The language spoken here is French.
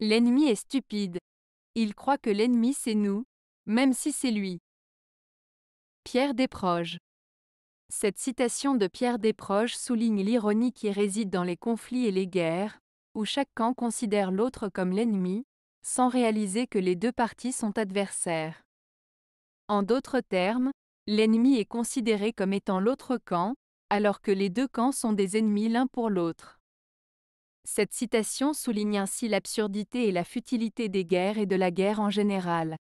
L'ennemi est stupide. Il croit que l'ennemi c'est nous, même si c'est lui. Pierre Desproges. Cette citation de Pierre Desproges souligne l'ironie qui réside dans les conflits et les guerres, où chaque camp considère l'autre comme l'ennemi, sans réaliser que les deux parties sont adversaires. En d'autres termes, l'ennemi est considéré comme étant l'autre camp, alors que les deux camps sont des ennemis l'un pour l'autre. Cette citation souligne ainsi l'absurdité et la futilité des guerres et de la guerre en général.